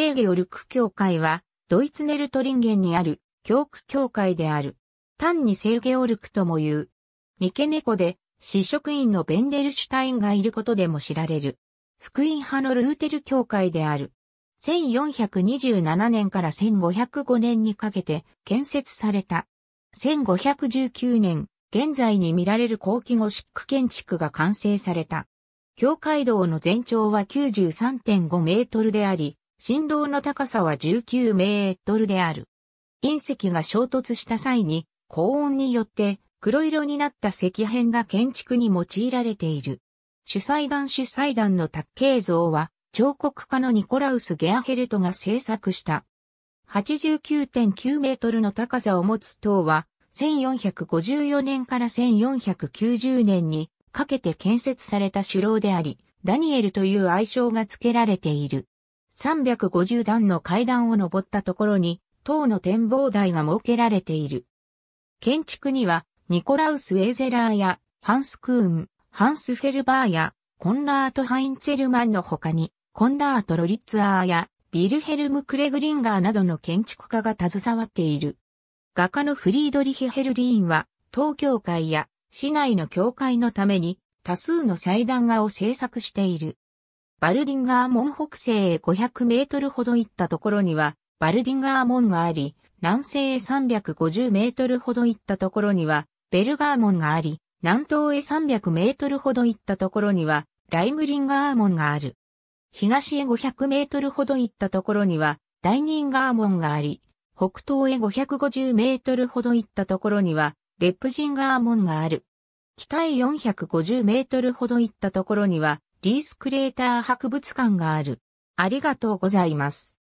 ーゲオルク教会は、ドイツネルトリンゲンにある、教区教会である。単にーゲオルクとも言う。三毛猫で、司職員のベンデルシュタインがいることでも知られる。福音派のルーテル教会である。1427年から1505年にかけて建設された。1519年、現在に見られる後期ゴシック建築が完成された。教会堂の全長は93.5メートルであり、振動の高さは19メートルである。隕石が衝突した際に、高温によって黒色になった石片が建築に用いられている。主祭壇主祭壇の卓形像は、彫刻家のニコラウス・ゲアヘルトが制作した。89.9メートルの高さを持つ塔は、1454年から1490年にかけて建設された首楼であり、ダニエルという愛称が付けられている。350段の階段を登ったところに、塔の展望台が設けられている。建築には、ニコラウス・ェーゼラーや、ハンス・クーン、ハンス・フェルバーや、コンラート・ハインツェルマンの他に、コンラート・ロリッツアーや、ビルヘルム・クレグリンガーなどの建築家が携わっている。画家のフリードリヒ・ヘルリーンは、東京会や市内の教会のために多数の祭壇画を制作している。バルディンガー門北西へ500メートルほど行ったところには、バルディンガー門があり、南西へ350メートルほど行ったところには、ベルガー門があり、南東へ300メートルほど行ったところには、ライムリンガー門がある。東へ500メートルほど行ったところには、ダイニンガー門があり、北東へ550メートルほど行ったところには、レップジンガー門がある。北へ450メートルほど行ったところには、リースクレーター博物館がある。ありがとうございます。